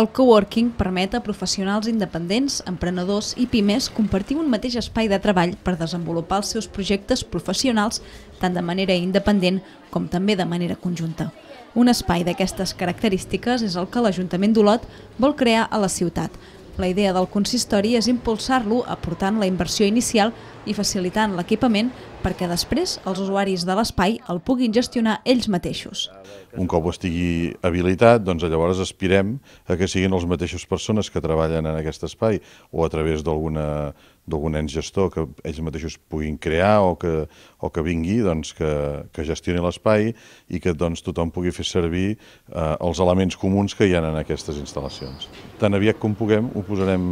El coworking permet a professionals independents, emprenedors i pimes compartir un mateix espai de treball per desenvolupar els seus projectes professionals tant de manera independent com també de manera conjunta. Un espai d'aquestes característiques és el que l'Ajuntament d'Olot vol crear a la ciutat, la idea del consistori és impulsar-lo aportant la inversió inicial i facilitant l'equipament perquè després els usuaris de l'espai el puguin gestionar ells mateixos. Un cop estigui habilitat, doncs llavors aspirem a que siguin els mateixos persones que treballen en aquest espai o a través d'alguna d'algun ens gestor que ells mateixos puguin crear o que, o que vingui, doncs, que, que gestioni l'espai i que doncs, tothom pugui fer servir eh, els elements comuns que hi ha en aquestes instal·lacions. Tan aviat com puguem ho posarem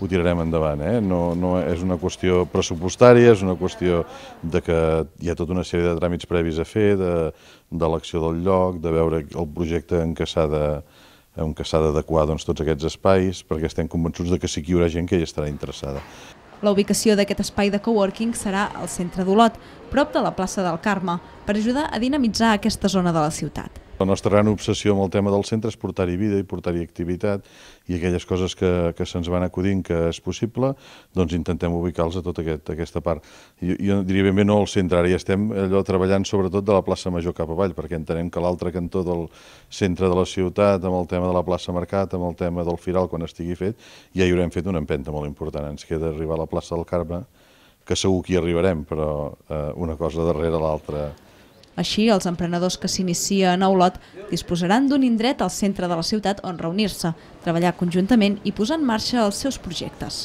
ho tirarem endavant. Eh? No, no és una qüestió pressupostària, és una qüestió de que hi ha tota una sèrie de tràmits previs a fer, de, de, del lloc, de veure el projecte en què s'ha de en què s'ha d'adequar doncs, tots aquests espais, perquè estem convençuts de que sí que hi haurà gent que hi estarà interessada. La ubicació d'aquest espai de coworking serà al centre d'Olot, prop de la plaça del Carme, per ajudar a dinamitzar aquesta zona de la ciutat. La nostra gran obsessió amb el tema del centre és portar-hi vida i portar-hi activitat i aquelles coses que, que se'ns van acudint que és possible, doncs intentem ubicar-los a tota aquest, aquesta part. Jo, jo diria ben bé no al centre, ara ja estem allò treballant sobretot de la plaça Major cap avall, perquè entenem que l'altre cantó del centre de la ciutat, amb el tema de la plaça Mercat, amb el tema del Firal, quan estigui fet, ja hi haurem fet una empenta molt important. Ens queda arribar a la plaça del Carme, que segur que hi arribarem, però eh, una cosa darrere l'altra així, els emprenedors que s'inicien a Olot disposaran d'un indret al centre de la ciutat on reunir-se, treballar conjuntament i posar en marxa els seus projectes.